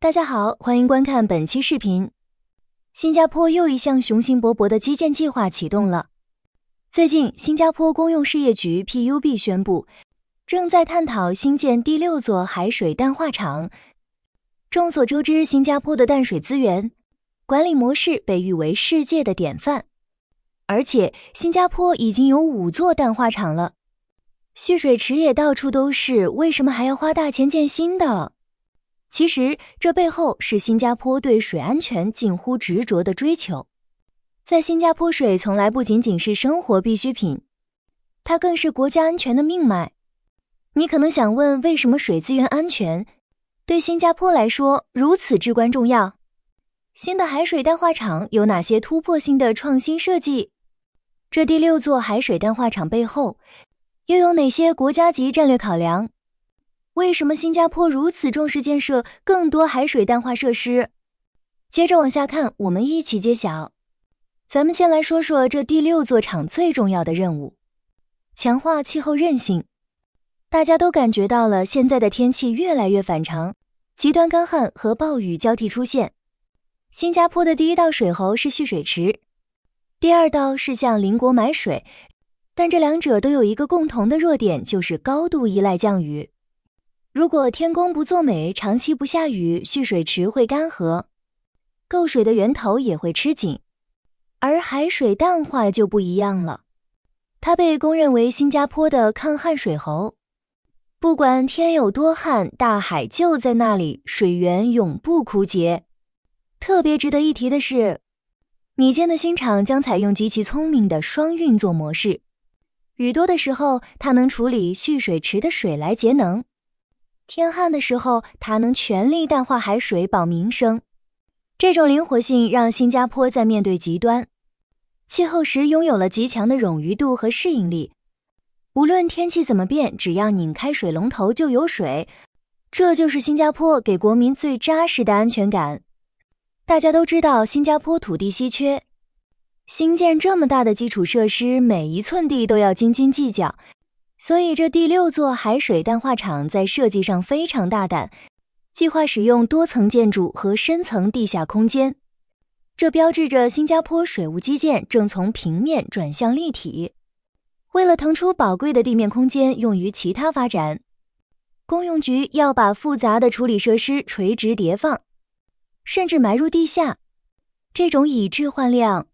大家好，欢迎观看本期视频。新加坡又一项雄心勃勃的基建计划启动了。最近，新加坡公用事业局 PUB 宣布，正在探讨新建第六座海水淡化厂。众所周知，新加坡的淡水资源管理模式被誉为世界的典范，而且新加坡已经有五座淡化厂了，蓄水池也到处都是，为什么还要花大钱建新的？其实，这背后是新加坡对水安全近乎执着的追求。在新加坡，水从来不仅仅是生活必需品，它更是国家安全的命脉。你可能想问，为什么水资源安全对新加坡来说如此至关重要？新的海水淡化厂有哪些突破性的创新设计？这第六座海水淡化厂背后又有哪些国家级战略考量？为什么新加坡如此重视建设更多海水淡化设施？接着往下看，我们一起揭晓。咱们先来说说这第六座厂最重要的任务：强化气候韧性。大家都感觉到了，现在的天气越来越反常，极端干旱和暴雨交替出现。新加坡的第一道水喉是蓄水池，第二道是向邻国买水，但这两者都有一个共同的弱点，就是高度依赖降雨。如果天公不作美，长期不下雨，蓄水池会干涸，购水的源头也会吃紧。而海水淡化就不一样了，它被公认为新加坡的抗旱水喉。不管天有多旱，大海就在那里，水源永不枯竭。特别值得一提的是，拟建的新厂将采用极其聪明的双运作模式。雨多的时候，它能处理蓄水池的水来节能。天旱的时候，它能全力淡化海水保民生。这种灵活性让新加坡在面对极端气候时拥有了极强的冗余度和适应力。无论天气怎么变，只要拧开水龙头就有水。这就是新加坡给国民最扎实的安全感。大家都知道，新加坡土地稀缺，兴建这么大的基础设施，每一寸地都要斤斤计较。所以，这第六座海水淡化厂在设计上非常大胆，计划使用多层建筑和深层地下空间。这标志着新加坡水务基建正从平面转向立体。为了腾出宝贵的地面空间用于其他发展，公用局要把复杂的处理设施垂直叠放，甚至埋入地下。这种以质换量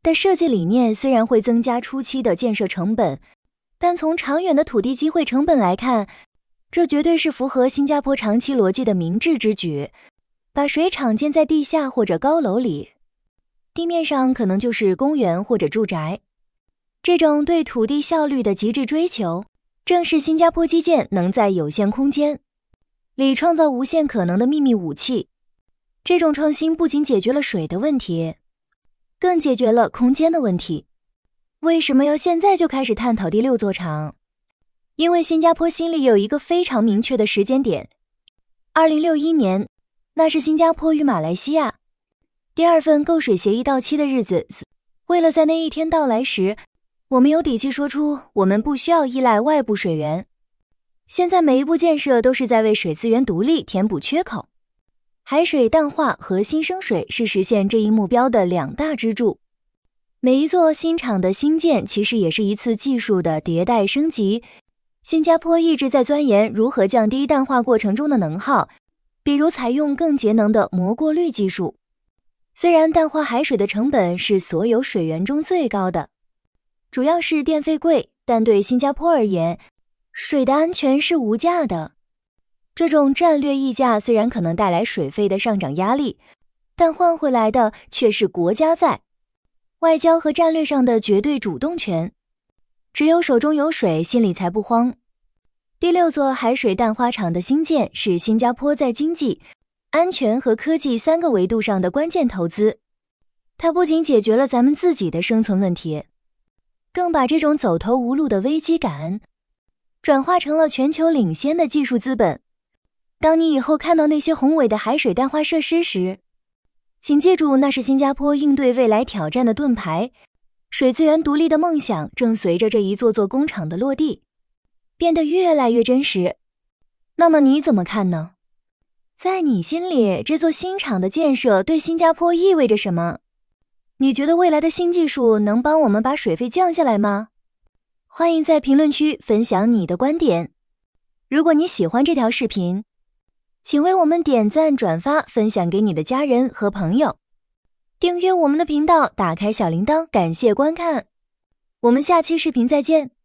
的设计理念虽然会增加初期的建设成本。但从长远的土地机会成本来看，这绝对是符合新加坡长期逻辑的明智之举。把水厂建在地下或者高楼里，地面上可能就是公园或者住宅。这种对土地效率的极致追求，正是新加坡基建能在有限空间里创造无限可能的秘密武器。这种创新不仅解决了水的问题，更解决了空间的问题。为什么要现在就开始探讨第六座厂？因为新加坡心里有一个非常明确的时间点：二零六一年，那是新加坡与马来西亚第二份购水协议到期的日子。为了在那一天到来时，我们有底气说出我们不需要依赖外部水源。现在每一步建设都是在为水资源独立填补缺口。海水淡化和新生水是实现这一目标的两大支柱。每一座新厂的兴建，其实也是一次技术的迭代升级。新加坡一直在钻研如何降低淡化过程中的能耗，比如采用更节能的膜过滤技术。虽然淡化海水的成本是所有水源中最高的，主要是电费贵，但对新加坡而言，水的安全是无价的。这种战略溢价虽然可能带来水费的上涨压力，但换回来的却是国家在。外交和战略上的绝对主动权，只有手中有水，心里才不慌。第六座海水淡化厂的兴建是新加坡在经济、安全和科技三个维度上的关键投资。它不仅解决了咱们自己的生存问题，更把这种走投无路的危机感转化成了全球领先的技术资本。当你以后看到那些宏伟的海水淡化设施时，请记住，那是新加坡应对未来挑战的盾牌。水资源独立的梦想正随着这一座座工厂的落地，变得越来越真实。那么你怎么看呢？在你心里，这座新厂的建设对新加坡意味着什么？你觉得未来的新技术能帮我们把水费降下来吗？欢迎在评论区分享你的观点。如果你喜欢这条视频，请为我们点赞、转发、分享给你的家人和朋友，订阅我们的频道，打开小铃铛。感谢观看，我们下期视频再见。